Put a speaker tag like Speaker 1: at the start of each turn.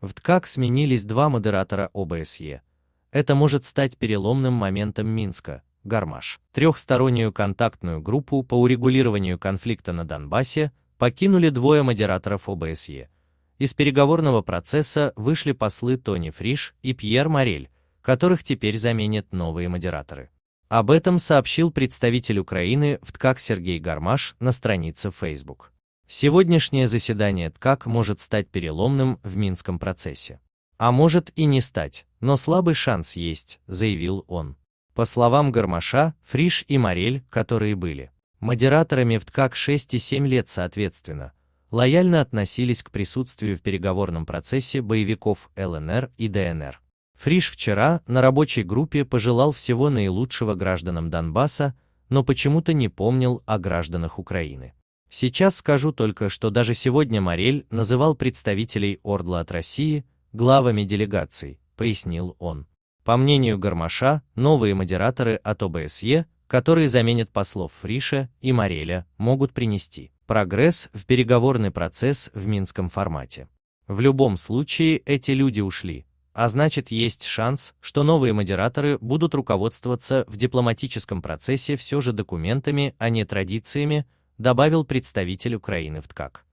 Speaker 1: В ткак сменились два модератора ОБСЕ. Это может стать переломным моментом Минска, Гармаш. Трехстороннюю контактную группу по урегулированию конфликта на Донбассе покинули двое модераторов ОБСЕ. Из переговорного процесса вышли послы Тони Фриш и Пьер Морель, которых теперь заменят новые модераторы. Об этом сообщил представитель Украины в ТКАК Сергей Гармаш на странице Facebook. Сегодняшнее заседание ТКАК может стать переломным в Минском процессе. А может и не стать, но слабый шанс есть, заявил он. По словам Гармаша, Фриш и Морель, которые были модераторами в ТКАК 6 и 7 лет соответственно, лояльно относились к присутствию в переговорном процессе боевиков ЛНР и ДНР. Фриш вчера на рабочей группе пожелал всего наилучшего гражданам Донбасса, но почему-то не помнил о гражданах Украины. Сейчас скажу только, что даже сегодня Морель называл представителей Ордла от России главами делегаций, пояснил он. По мнению Гармаша, новые модераторы от ОБСЕ, которые заменят послов Фриша и Мореля, могут принести прогресс в переговорный процесс в минском формате. В любом случае эти люди ушли, а значит есть шанс, что новые модераторы будут руководствоваться в дипломатическом процессе все же документами, а не традициями, добавил представитель Украины в ТКАК.